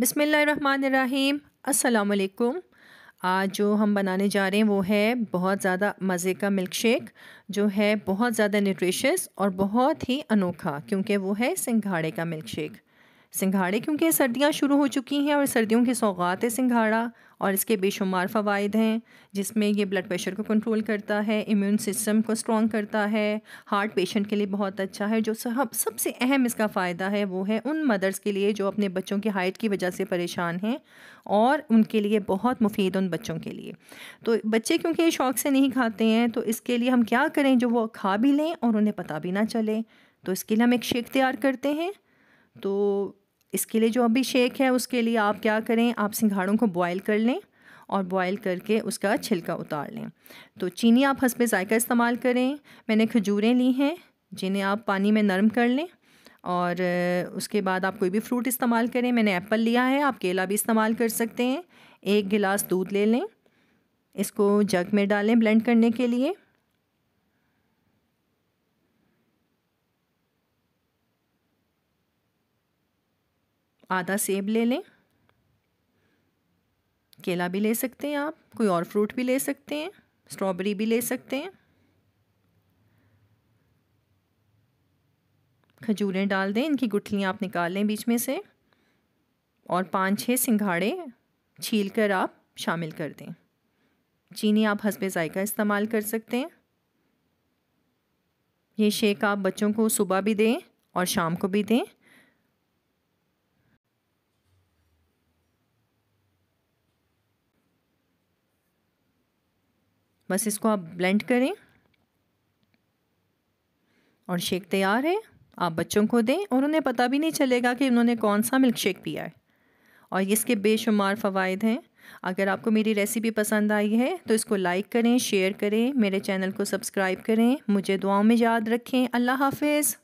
बिसमीम् असलकुम आज जो हम बनाने जा रहे हैं वो है बहुत ज़्यादा मज़े का मिल्क शेक जो है बहुत ज़्यादा न्यूट्रिशियस और बहुत ही अनोखा क्योंकि वो है सिंघाड़े का मिल्क शेक सिंघाड़े क्योंकि सर्दियाँ शुरू हो चुकी हैं और सर्दियों के सौगात है सिंघाड़ा और इसके बेशुमार फ़वाद हैं जिसमें ये ब्लड प्रेशर को कंट्रोल करता है इम्यून सिस्टम को स्ट्रॉन्ग करता है हार्ट पेशेंट के लिए बहुत अच्छा है जो सब सबसे अहम इसका फ़ायदा है वो है उन मदर्स के लिए जो अपने बच्चों की हाइट की वजह से परेशान हैं और उनके लिए बहुत मुफीद उन बच्चों के लिए तो बच्चे क्योंकि शौक़ से नहीं खाते हैं तो इसके लिए हम क्या करें जो वो खा भी लें और उन्हें पता भी ना चले तो इसके लिए हम एक शेक तैयार करते हैं तो इसके लिए जो अभिषेक है उसके लिए आप क्या करें आप सिंघाड़ों को बॉयल कर लें और बॉयल करके उसका छिलका उतार लें तो चीनी आप हंसपे जायका इस्तेमाल करें मैंने खजूरें ली हैं जिन्हें आप पानी में नरम कर लें और उसके बाद आप कोई भी फ्रूट इस्तेमाल करें मैंने एप्पल लिया है आप केला भी इस्तेमाल कर सकते हैं एक गिलास दूध ले लें इसको जग में डालें ब्लेंड करने के लिए आधा सेब ले लें केला भी ले सकते हैं आप कोई और फ्रूट भी ले सकते हैं स्ट्रॉबेरी भी ले सकते हैं खजूरें डाल दें इनकी गुठलियाँ आप निकाल लें बीच में से और पाँच छः सिंघाड़े छील कर आप शामिल कर दें चीनी आप हंसबे जायका इस्तेमाल कर सकते हैं ये शेक आप बच्चों को सुबह भी दें और शाम को भी दें बस इसको आप ब्लेंड करें और शेक तैयार है आप बच्चों को दें और उन्हें पता भी नहीं चलेगा कि उन्होंने कौन सा मिल्क शेक पिया है और इसके बेशुमार फ़वाद हैं अगर आपको मेरी रेसिपी पसंद आई है तो इसको लाइक करें शेयर करें मेरे चैनल को सब्सक्राइब करें मुझे दुआओं में याद रखें अल्लाह हाफिज़